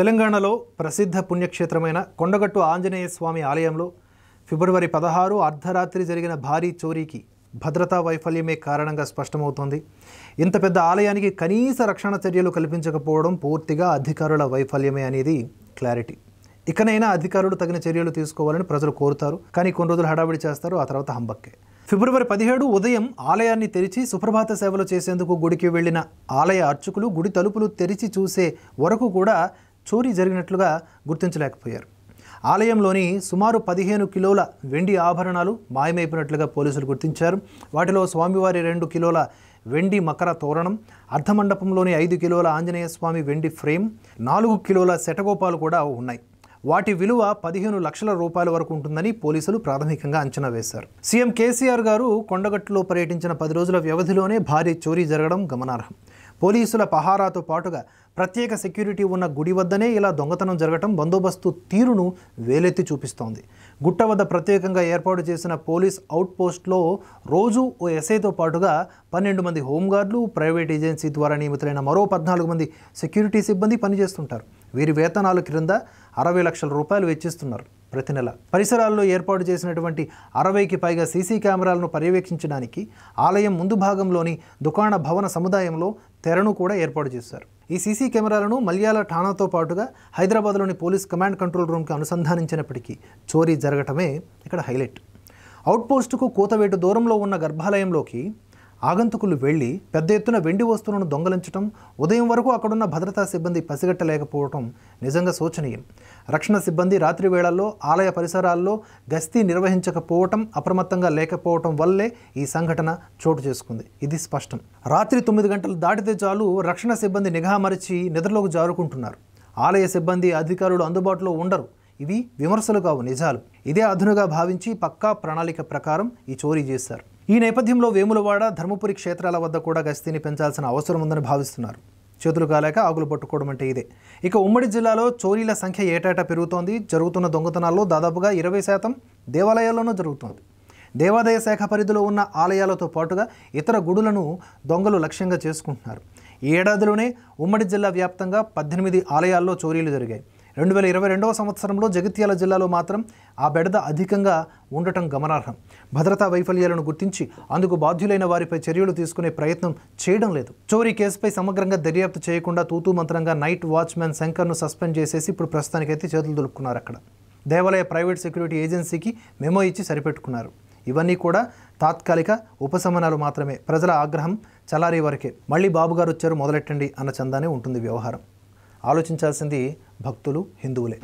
తెలంగాణలో ప్రసిద్ధ పుణ్యక్షేత్రమైన కొండగట్టు ఆంజనేయ స్వామి ఆలయంలో ఫిబ్రవరి పదహారు అర్ధరాత్రి జరిగిన భారీ చోరీకి భద్రతా వైఫల్యమే కారణంగా స్పష్టమవుతోంది ఇంత పెద్ద ఆలయానికి కనీస రక్షణ చర్యలు కల్పించకపోవడం పూర్తిగా అధికారుల వైఫల్యమే అనేది క్లారిటీ ఇకనైనా అధికారులు తగిన చర్యలు తీసుకోవాలని ప్రజలు కోరుతారు కానీ కొన్ని రోజులు హడావిడి చేస్తారు ఆ తర్వాత హంబక్కే ఫిబ్రవరి పదిహేడు ఉదయం ఆలయాన్ని తెరిచి సుప్రభాత సేవలు చేసేందుకు గుడికి వెళ్లిన ఆలయ అర్చకులు గుడి తలుపులు తెరిచి చూసే వరకు కూడా చోరీ జరిగినట్లుగా గుర్తించలేకపోయారు ఆలయంలోని సుమారు పదిహేను కిలోల వెండి ఆభరణాలు మాయమైపోయినట్లుగా పోలీసులు గుర్తించారు వాటిలో స్వామివారి రెండు కిలోల వెండి మకర తోరణం అర్ధమండపంలోని ఐదు కిలోల ఆంజనేయ స్వామి వెండి ఫ్రేమ్ నాలుగు కిలోల శటగోపాలు కూడా ఉన్నాయి వాటి విలువ పదిహేను లక్షల రూపాయల వరకు ఉంటుందని పోలీసులు ప్రాథమికంగా అంచనా వేశారు సీఎం కేసీఆర్ గారు కొండగట్టులో పర్యటించిన పది రోజుల వ్యవధిలోనే భారీ చోరీ జరగడం గమనార్హం పోలీసుల పహారాతో పాటుగా ప్రత్యేక సెక్యూరిటీ ఉన్న గుడి వద్దనే ఇలా దొంగతనం జరగటం బందోబస్తు తీరును వేలెత్తి చూపిస్తోంది గుట్ట వద్ద ప్రత్యేకంగా ఏర్పాటు చేసిన పోలీస్ అవుట్పోస్ట్లో రోజు ఓ ఎస్ఐతో పాటుగా పన్నెండు మంది హోంగార్డులు ప్రైవేట్ ఏజెన్సీ ద్వారా నియమితులైన మరో పద్నాలుగు మంది సెక్యూరిటీ సిబ్బంది పనిచేస్తుంటారు వీరి వేతనాలు క్రింద అరవై లక్షల రూపాయలు వెచ్చిస్తున్నారు ప్రతి నెల పరిసరాల్లో ఏర్పాటు చేసినటువంటి అరవైకి పైగా సీసీ కెమెరాలను పర్యవేక్షించడానికి ఆలయం ముందు భాగంలోని దుకాణ భవన సముదాయంలో తెరను కూడా ఏర్పాటు చేశారు ఈ సీసీ కెమెరాలను మలయాళ ఠాణాతో పాటుగా హైదరాబాద్లోని పోలీస్ కమాండ్ కంట్రోల్ రూమ్కి అనుసంధానించినప్పటికీ చోరీ జరగటమే ఇక్కడ హైలైట్ అవుట్పోస్టుకు కూతవేటు దూరంలో ఉన్న గర్భాలయంలోకి ఆగంతుకులు వెళ్లి పెద్ద ఎత్తున వెండి వస్తువులను దొంగలించడం ఉదయం వరకు అక్కడున్న భద్రతా సిబ్బంది పసిగట్టలేకపోవడం నిజంగా శోచనీయం రక్షణ సిబ్బంది రాత్రి వేళల్లో ఆలయ పరిసరాల్లో గస్తీ నిర్వహించకపోవటం అప్రమత్తంగా లేకపోవటం వల్లే ఈ సంఘటన చోటు చేసుకుంది ఇది స్పష్టం రాత్రి తొమ్మిది గంటలు దాటితే చాలు రక్షణ సిబ్బంది నిఘా మరిచి నిద్రలోకి జారుకుంటున్నారు ఆలయ సిబ్బంది అధికారులు అందుబాటులో ఉండరు ఇవి విమర్శలు కావు నిజాలు ఇదే అధునుగా భావించి పక్కా ప్రణాళిక ప్రకారం ఈ చోరీ చేశారు ఈ నేపథ్యంలో వేములవాడ ధర్మపురి క్షేత్రాల వద్ద కూడా గస్తీని పెంచాల్సిన అవసరం ఉందని భావిస్తున్నారు చేతులు కాలేక ఆకులు పట్టుకోవడం అంటే ఇదే ఇక ఉమ్మడి జిల్లాలో చోరీల సంఖ్య ఏటాటా పెరుగుతోంది జరుగుతున్న దొంగతనాల్లో దాదాపుగా ఇరవై శాతం దేవాలయాల్లోనూ జరుగుతోంది దేవాదాయ శాఖ పరిధిలో ఉన్న ఆలయాలతో పాటుగా ఇతర గుడులను దొంగలు లక్ష్యంగా చేసుకుంటున్నారు ఈ ఏడాదిలోనే ఉమ్మడి జిల్లా వ్యాప్తంగా పద్దెనిమిది ఆలయాల్లో చోరీలు జరిగాయి రెండు వేల ఇరవై రెండవ సంవత్సరంలో జగిత్యాల జిల్లాలో మాత్రం ఆ బెడద అధికంగా ఉండటం గమనార్హం భద్రతా వైఫల్యాలను గుర్తించి అందుకు బాధ్యులైన వారిపై చర్యలు తీసుకునే ప్రయత్నం చేయడం లేదు చోరీ కేసుపై సమగ్రంగా దర్యాప్తు చేయకుండా తూతూ మంత్రంగా నైట్ వాచ్మెన్ శంకర్ను సస్పెండ్ చేసేసి ఇప్పుడు ప్రస్తుతానికైతే చేతులు దులుపుకున్నారు అక్కడ దేవాలయ ప్రైవేట్ సెక్యూరిటీ ఏజెన్సీకి మెమో ఇచ్చి సరిపెట్టుకున్నారు ఇవన్నీ కూడా తాత్కాలిక ఉపశమనాలు మాత్రమే ప్రజల ఆగ్రహం చలారీ వరకే మళ్ళీ బాబుగారు వచ్చారు మొదలెట్టండి అన్న చందానే ఉంటుంది వ్యవహారం ఆలోచించాల్సింది భక్తులు హిందువులే